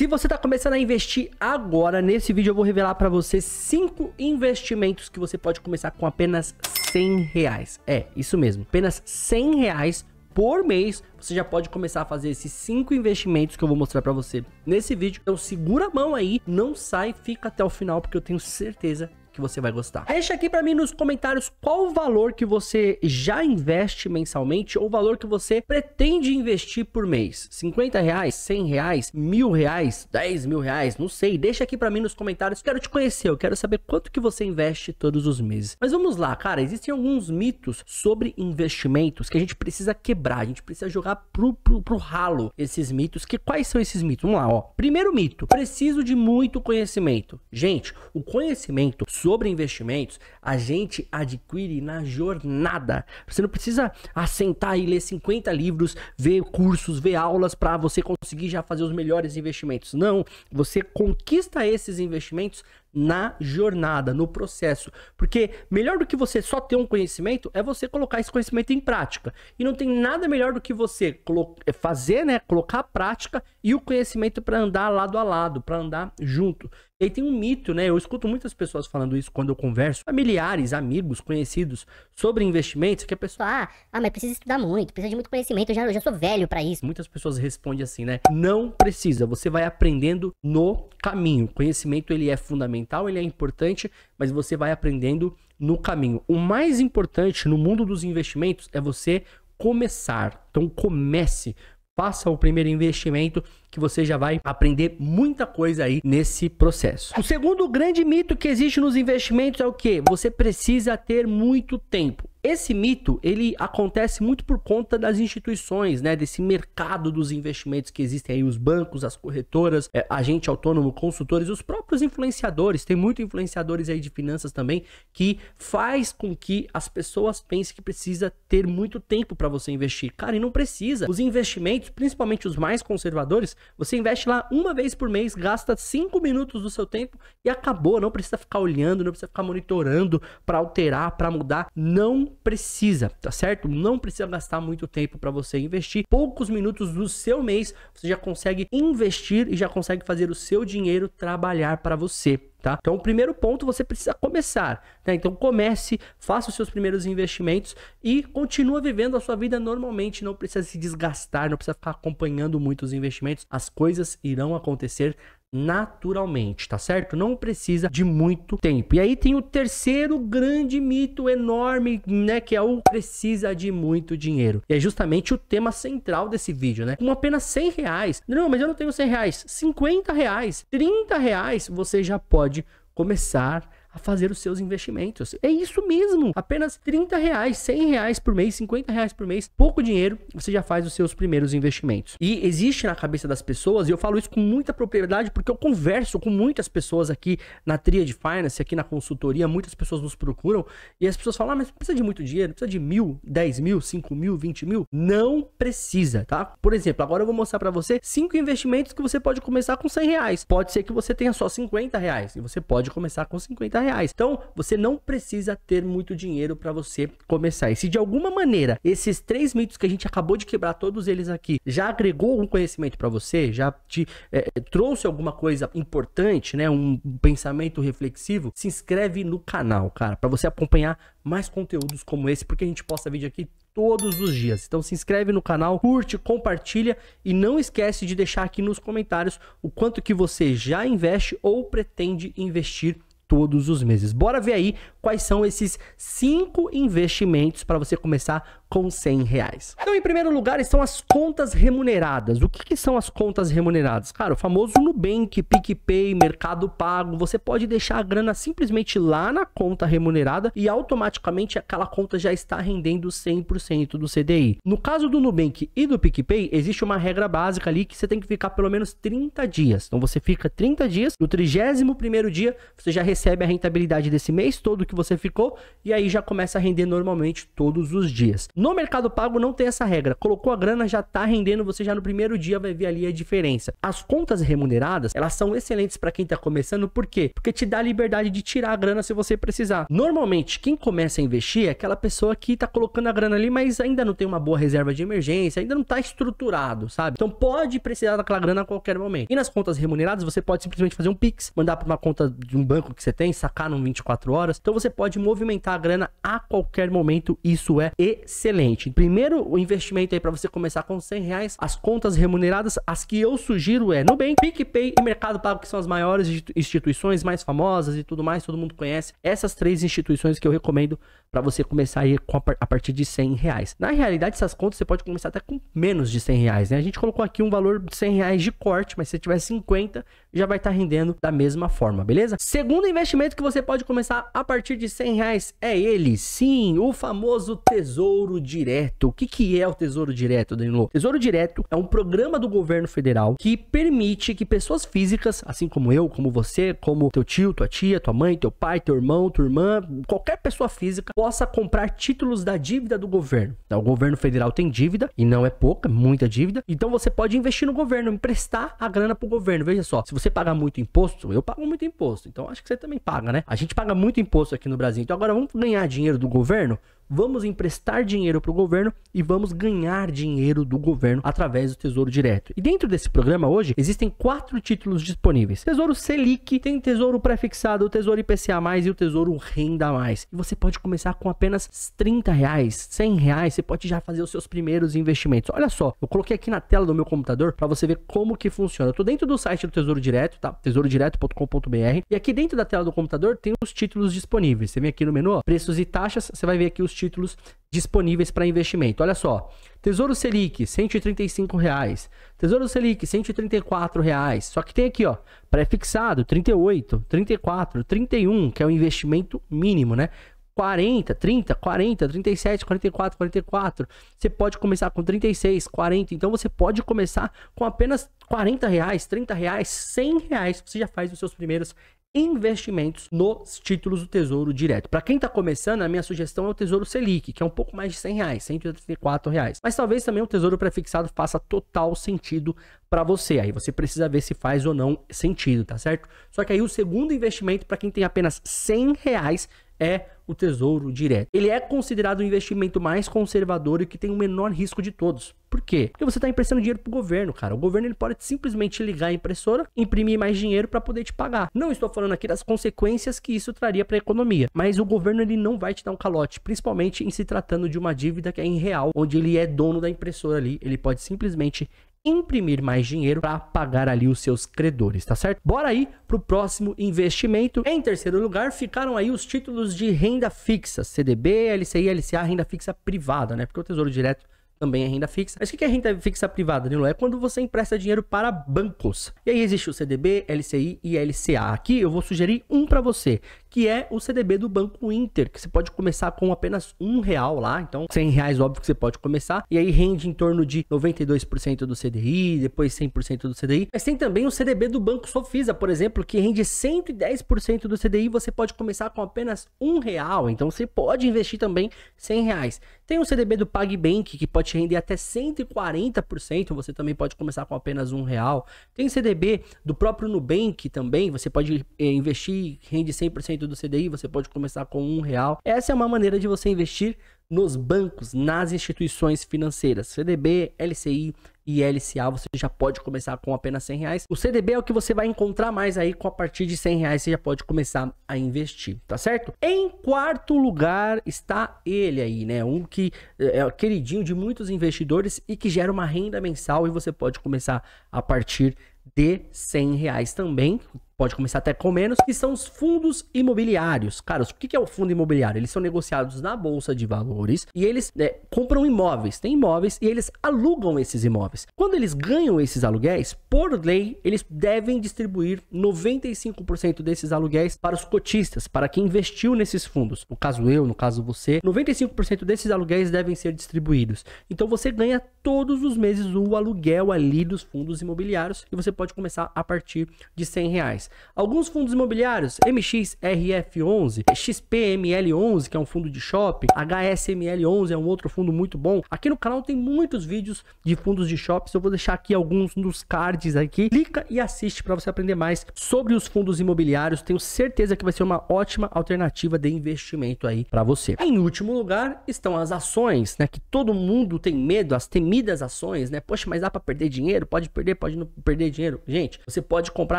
Se você está começando a investir agora, nesse vídeo eu vou revelar para você cinco investimentos que você pode começar com apenas 100 reais. É, isso mesmo, apenas 100 reais por mês, você já pode começar a fazer esses cinco investimentos que eu vou mostrar para você nesse vídeo. Então segura a mão aí, não sai, fica até o final porque eu tenho certeza que você vai gostar. Deixa aqui para mim nos comentários qual o valor que você já investe mensalmente ou o valor que você pretende investir por mês. 50 reais, 100 reais, mil reais, 10 mil reais, não sei. Deixa aqui para mim nos comentários. Quero te conhecer, eu quero saber quanto que você investe todos os meses. Mas vamos lá, cara. Existem alguns mitos sobre investimentos que a gente precisa quebrar. A gente precisa jogar pro, pro, pro ralo esses mitos. Que quais são esses mitos? Vamos lá, ó. Primeiro mito: preciso de muito conhecimento. Gente, o conhecimento sobre sobre investimentos, a gente adquire na jornada. Você não precisa assentar e ler 50 livros, ver cursos, ver aulas para você conseguir já fazer os melhores investimentos. Não, você conquista esses investimentos na jornada, no processo. Porque melhor do que você só ter um conhecimento é você colocar esse conhecimento em prática. E não tem nada melhor do que você eh, fazer, né? Colocar a prática e o conhecimento para andar lado a lado, para andar junto. E aí tem um mito, né? Eu escuto muitas pessoas falando isso quando eu converso, familiares, amigos, conhecidos, sobre investimentos que a pessoa, ah, ah mas precisa estudar muito, precisa de muito conhecimento, eu já, eu já sou velho para isso. Muitas pessoas respondem assim, né? Não precisa, você vai aprendendo no caminho. conhecimento ele é fundamental, ele é importante, mas você vai aprendendo no caminho. O mais importante no mundo dos investimentos é você começar. Então comece, faça o primeiro investimento que você já vai aprender muita coisa aí nesse processo. O segundo grande mito que existe nos investimentos é o que? Você precisa ter muito tempo. Esse mito, ele acontece muito por conta das instituições, né? Desse mercado dos investimentos que existem aí, os bancos, as corretoras, é, agente autônomo, consultores, os próprios influenciadores. Tem muito influenciadores aí de finanças também que faz com que as pessoas pensem que precisa ter muito tempo para você investir. Cara, e não precisa. Os investimentos, principalmente os mais conservadores, você investe lá uma vez por mês, gasta 5 minutos do seu tempo e acabou. Não precisa ficar olhando, não precisa ficar monitorando para alterar, para mudar. Não precisa, tá certo? Não precisa gastar muito tempo para você investir. Poucos minutos do seu mês você já consegue investir e já consegue fazer o seu dinheiro trabalhar para você. Tá? Então, o primeiro ponto você precisa começar. Né? Então, comece, faça os seus primeiros investimentos e continua vivendo a sua vida normalmente. Não precisa se desgastar, não precisa ficar acompanhando muito os investimentos. As coisas irão acontecer naturalmente, tá certo? Não precisa de muito tempo. E aí tem o terceiro grande mito enorme, né, que é o precisa de muito dinheiro. E é justamente o tema central desse vídeo, né? Com apenas 100 reais, não, mas eu não tenho 100 reais, 50 reais, 30 reais, você já pode começar a fazer os seus investimentos. É isso mesmo. Apenas 30 reais, 100 reais por mês, 50 reais por mês, pouco dinheiro, você já faz os seus primeiros investimentos. E existe na cabeça das pessoas, e eu falo isso com muita propriedade, porque eu converso com muitas pessoas aqui na Tria de Finance, aqui na consultoria, muitas pessoas nos procuram, e as pessoas falam, ah, mas precisa de muito dinheiro, precisa de mil, dez mil, cinco mil, vinte mil? Não precisa, tá? Por exemplo, agora eu vou mostrar para você cinco investimentos que você pode começar com 100 reais. Pode ser que você tenha só 50 reais, e você pode começar com 50 50 reais. Então, você não precisa ter muito dinheiro para você começar. E se de alguma maneira esses três mitos que a gente acabou de quebrar, todos eles aqui, já agregou algum conhecimento para você, já te é, é, trouxe alguma coisa importante, né? Um pensamento reflexivo, se inscreve no canal, cara, para você acompanhar mais conteúdos como esse, porque a gente posta vídeo aqui todos os dias. Então se inscreve no canal, curte, compartilha e não esquece de deixar aqui nos comentários o quanto que você já investe ou pretende investir todos os meses. Bora ver aí quais são esses cinco investimentos para você começar com 100 reais. Então, em primeiro lugar, estão as contas remuneradas. O que, que, são as contas remuneradas? Cara, o famoso Nubank, PicPay, Mercado Pago. Você pode deixar a grana simplesmente lá na conta remunerada e automaticamente aquela conta já está rendendo 100% do CDI. No caso do Nubank e do PicPay, existe uma regra básica ali que você tem que ficar pelo menos 30 dias. Então, você fica 30 dias, no 31º dia, você já recebe a rentabilidade desse mês todo que você ficou e aí já começa a render normalmente todos os dias. No Mercado Pago não tem essa regra. Colocou a grana, já tá rendendo, você já no primeiro dia vai ver ali a diferença. As contas remuneradas, elas são excelentes para quem tá começando, por quê? Porque te dá liberdade de tirar a grana se você precisar. Normalmente, quem começa a investir é aquela pessoa que tá colocando a grana ali, mas ainda não tem uma boa reserva de emergência, ainda não tá estruturado, sabe? Então pode precisar daquela grana a qualquer momento. E nas contas remuneradas, você pode simplesmente fazer um Pix, mandar para uma conta de um banco que você tem, sacar num 24 horas. Então você pode movimentar a grana a qualquer momento, isso é excelente excelente. Primeiro, o investimento aí para você começar com 100 reais. As contas remuneradas, as que eu sugiro é Nubank, PicPay e Mercado Pago, que são as maiores instituições, mais famosas e tudo mais. Todo mundo conhece essas três instituições que eu recomendo para você começar a ir a, partir de 100 reais. Na realidade, essas contas você pode começar até com menos de 100 reais, né? A gente colocou aqui um valor de 100 reais de corte, mas se tiver 50, já vai estar tá rendendo da mesma forma, beleza? Segundo investimento que você pode começar a partir de 100 reais é ele, sim, o famoso Tesouro Direto. O que, que é o Tesouro Direto, Danilo? Tesouro Direto é um programa do governo federal que permite que pessoas físicas, assim como eu, como você, como teu tio, tua tia, tua mãe, teu pai, teu irmão, tua irmã, qualquer pessoa física, possa comprar títulos da dívida do governo. Então, o governo federal tem dívida, e não é pouca, muita dívida. Então você pode investir no governo, emprestar a grana pro governo. Veja só, se você pagar muito imposto, eu pago muito imposto. Então acho que você também paga, né? A gente paga muito imposto aqui no Brasil. Então agora vamos ganhar dinheiro do governo? vamos emprestar dinheiro para o governo e vamos ganhar dinheiro do governo através do Tesouro Direto. E dentro desse programa hoje existem quatro títulos disponíveis: Tesouro Selic, tem Tesouro Prefixado, o Tesouro IPCA mais e o Tesouro Renda mais. E você pode começar com apenas 30 reais, 100 reais. Você pode já fazer os seus primeiros investimentos. Olha só, eu coloquei aqui na tela do meu computador para você ver como que funciona. Eu tô dentro do site do Tesouro Direto, tá? Tesourodireto.com.br e aqui dentro da tela do computador tem os títulos disponíveis. Você vem aqui no menu, ó, preços e taxas. Você vai ver aqui os títulos disponíveis para investimento. Olha só, Tesouro Selic, R$ 135. Reais. Tesouro Selic, R$ 134. Reais. Só que tem aqui, ó, pré-fixado, 38, 34, 31, que é o investimento mínimo, né? 40, 30, 40, 37, 44, 44. Você pode começar com 36, 40. Então você pode começar com apenas 40 reais, 30 reais, 100 reais. Você já faz os seus primeiros investimentos nos títulos do Tesouro Direto. Para quem está começando, a minha sugestão é o Tesouro Selic, que é um pouco mais de 100 reais, 184 reais. Mas talvez também o Tesouro Prefixado faça total sentido para você. Aí você precisa ver se faz ou não sentido, tá certo? Só que aí o segundo investimento para quem tem apenas 100 reais é o Tesouro Direto. Ele é considerado o um investimento mais conservador e que tem o menor risco de todos. Por quê? Porque você está emprestando dinheiro pro governo, cara. O governo ele pode simplesmente ligar a impressora, imprimir mais dinheiro para poder te pagar. Não estou falando aqui das consequências que isso traria para a economia, mas o governo ele não vai te dar um calote, principalmente em se tratando de uma dívida que é em real, onde ele é dono da impressora ali, ele pode simplesmente imprimir mais dinheiro para pagar ali os seus credores, tá certo? Bora aí para o próximo investimento. Em terceiro lugar, ficaram aí os títulos de renda fixa, CDB, LCI, LCA, renda fixa privada, né? Porque o Tesouro Direto também é renda fixa. Mas o que é renda fixa privada, Nilo? É quando você empresta dinheiro para bancos. E aí existe o CDB, LCI e LCA. Aqui eu vou sugerir um para você que é o CDB do Banco Inter, que você pode começar com apenas um real lá, então 100 reais óbvio que você pode começar, e aí rende em torno de 92% do CDI, depois 100% do CDI, mas tem também o CDB do Banco Sofisa, por exemplo, que rende 110% do CDI, você pode começar com apenas um real, então você pode investir também 100 reais. Tem o CDB do PagBank, que pode render até 140%, você também pode começar com apenas um real. Tem CDB do próprio Nubank também, você pode eh, investir, rende 100% do CDI, você pode começar com um real. Essa é uma maneira de você investir nos bancos, nas instituições financeiras, CDB, LCI e LCA, você já pode começar com apenas 100 reais. O CDB é o que você vai encontrar mais aí, com a partir de 100 reais você já pode começar a investir, tá certo? Em quarto lugar está ele aí, né? Um que eh, é queridinho de muitos investidores e que gera uma renda mensal e você pode começar a partir de 100 reais também, pode começar até com menos, que são os fundos imobiliários. caros. o que é o fundo imobiliário? Eles são negociados na bolsa de valores e eles né, compram imóveis, tem imóveis e eles alugam esses imóveis. Quando eles ganham esses aluguéis, por lei, eles devem distribuir 95% desses aluguéis para os cotistas, para quem investiu nesses fundos. No caso eu, no caso você, 95% desses aluguéis devem ser distribuídos. Então você ganha todos os meses o aluguel ali dos fundos imobiliários e você pode começar a partir de 100 reais. Alguns fundos imobiliários, MXRF11, XPML11, que é um fundo de shopping, HSML11 é um outro fundo muito bom. Aqui no canal tem muitos vídeos de fundos de shopping, eu vou deixar aqui alguns nos cards aqui. Clica e assiste para você aprender mais sobre os fundos imobiliários. Tenho certeza que vai ser uma ótima alternativa de investimento aí para você. Em último lugar estão as ações, né, que todo mundo tem medo, as temidas temidas ações, né? Poxa, mas dá para perder dinheiro? Pode perder, pode não perder dinheiro. Gente, você pode comprar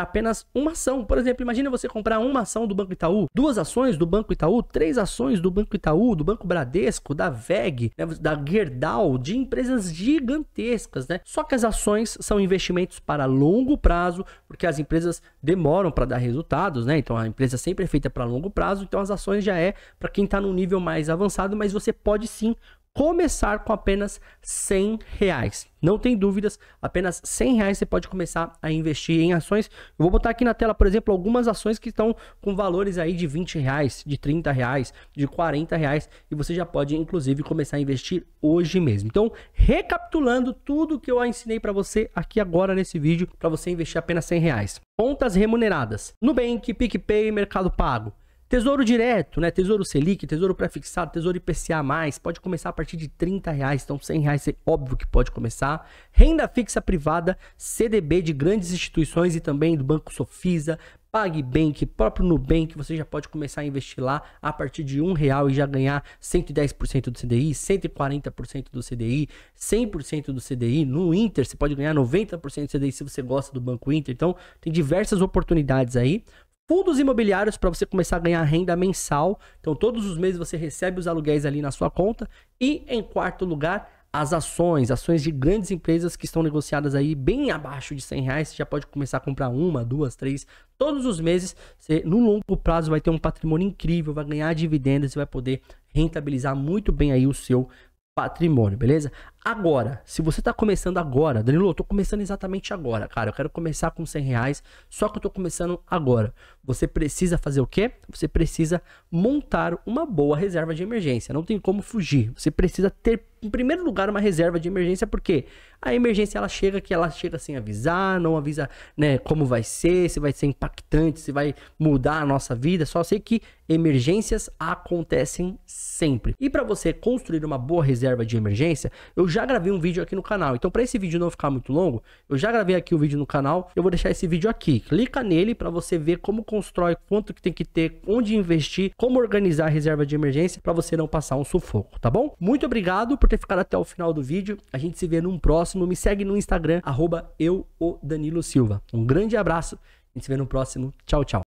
apenas uma ação. Por exemplo, imagina você comprar uma ação do Banco Itaú, duas ações do Banco Itaú, três ações do Banco Itaú, do Banco Bradesco, da VEG, né? da Gerdau, de empresas gigantescas, né? Só que as ações são investimentos para longo prazo, porque as empresas demoram para dar resultados, né? Então a empresa sempre é feita para longo prazo, então as ações já é para quem está no nível mais avançado, mas você pode sim começar com apenas 100 reais. Não tem dúvidas, apenas 100 reais você pode começar a investir em ações. Eu vou botar aqui na tela, por exemplo, algumas ações que estão com valores aí de 20 reais, de 30 reais, de 40 reais e você já pode, inclusive, começar a investir hoje mesmo. Então, recapitulando tudo que eu ensinei para você aqui agora nesse vídeo, para você investir apenas 100 reais. Contas remuneradas, Nubank, PicPay, Mercado Pago. Tesouro direto, né? Tesouro Selic, tesouro Pré-fixado, tesouro IPCA+, pode começar a partir de 30 reais, então 100 reais é óbvio que pode começar. Renda fixa privada, CDB de grandes instituições e também do Banco Sofisa, PagBank, próprio Nubank, você já pode começar a investir lá a partir de um real e já ganhar 110% do CDI, 140% do CDI, 100% do CDI. No Inter, você pode ganhar 90% do CDI se você gosta do Banco Inter. Então, tem diversas oportunidades aí fundos imobiliários para você começar a ganhar renda mensal. Então, todos os meses você recebe os aluguéis ali na sua conta. E, em quarto lugar, as ações, ações de grandes empresas que estão negociadas aí bem abaixo de 100 reais. Você já pode começar a comprar uma, duas, três, todos os meses. Você, no longo prazo, vai ter um patrimônio incrível, vai ganhar dividendos e vai poder rentabilizar muito bem aí o seu patrimônio, beleza? Agora, se você tá começando agora, Danilo, eu tô começando exatamente agora, cara. Eu quero começar com 100 reais, só que eu tô começando agora. Você precisa fazer o quê? Você precisa montar uma boa reserva de emergência. Não tem como fugir. Você precisa ter em primeiro lugar, uma reserva de emergência, porque a emergência ela chega que ela chega sem avisar, não avisa, né, como vai ser, se vai ser impactante, se vai mudar a nossa vida. Só sei que emergências acontecem sempre. E para você construir uma boa reserva de emergência, eu já gravei um vídeo aqui no canal. Então, para esse vídeo não ficar muito longo, eu já gravei aqui o um vídeo no canal. Eu vou deixar esse vídeo aqui. Clica nele para você ver como constrói, quanto que tem que ter, onde investir, como organizar a reserva de emergência para você não passar um sufoco, tá bom? Muito obrigado por ter ficado até o final do vídeo. A gente se vê num próximo. Me segue no Instagram, arroba eu, o Danilo Silva. Um grande abraço. A gente se vê no próximo. Tchau, tchau.